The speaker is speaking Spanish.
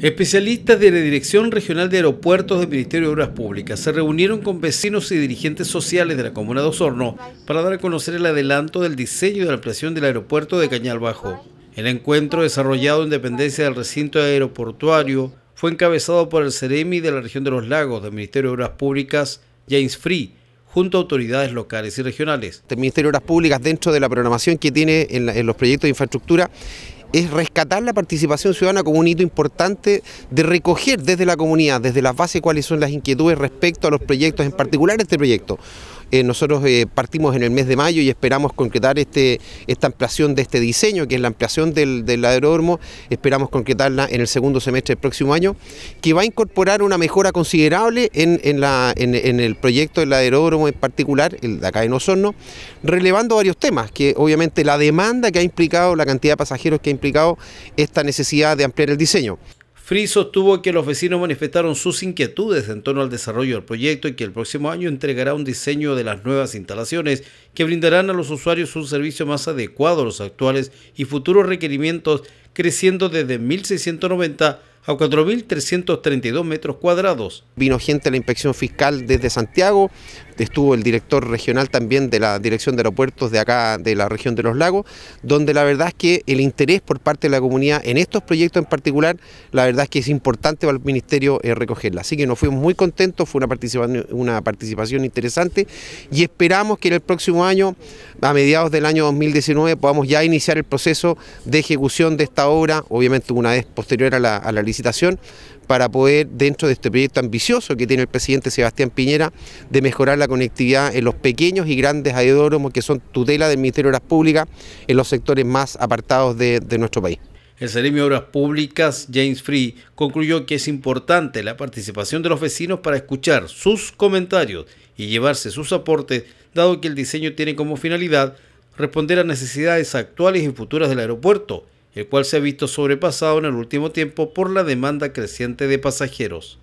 Especialistas de la Dirección Regional de Aeropuertos del Ministerio de Obras Públicas se reunieron con vecinos y dirigentes sociales de la comuna de Osorno para dar a conocer el adelanto del diseño y de la ampliación del aeropuerto de Cañal Bajo. El encuentro, desarrollado en dependencia del recinto aeroportuario, fue encabezado por el CEREMI de la región de los lagos del Ministerio de Obras Públicas, James Free, junto a autoridades locales y regionales. El Ministerio de Obras Públicas, dentro de la programación que tiene en los proyectos de infraestructura, es rescatar la participación ciudadana como un hito importante de recoger desde la comunidad, desde las bases, cuáles son las inquietudes respecto a los proyectos, en particular este proyecto. Eh, nosotros eh, partimos en el mes de mayo y esperamos concretar este, esta ampliación de este diseño, que es la ampliación del, aeródromo, esperamos concretarla en el segundo semestre del próximo año, que va a incorporar una mejora considerable en, el proyecto del aeródromo en particular, el de acá en Osorno, relevando varios temas, que obviamente la demanda que ha implicado, la cantidad de pasajeros que ha implicado esta necesidad de ampliar el diseño. Free sostuvo que los vecinos manifestaron sus inquietudes en torno al desarrollo del proyecto y que el próximo año entregará un diseño de las nuevas instalaciones que brindarán a los usuarios un servicio más adecuado a los actuales y futuros requerimientos, creciendo desde 1690 a 4.332 metros cuadrados. Vino gente a la inspección fiscal desde Santiago, estuvo el director regional también de la Dirección de Aeropuertos de acá, de la región de Los Lagos, donde la verdad es que el interés por parte de la comunidad en estos proyectos en particular, la verdad es que es importante para el Ministerio eh, recogerla. Así que nos fuimos muy contentos, fue una participación, interesante y esperamos que en el próximo año, a mediados del año 2019, podamos ya iniciar el proceso de ejecución de esta obra, obviamente una vez posterior a la, a para poder, dentro de este proyecto ambicioso que tiene el presidente Sebastián Piñera, de mejorar la conectividad en los pequeños y grandes aeródromos que son tutela del Ministerio de Obras Públicas en los sectores más apartados de, nuestro país. El Ceremio de Obras Públicas, James Free, concluyó que es importante la participación de los vecinos para escuchar sus comentarios y llevarse sus aportes, dado que el diseño tiene como finalidad responder a necesidades actuales y futuras del aeropuerto el cual se ha visto sobrepasado en el último tiempo por la demanda creciente de pasajeros.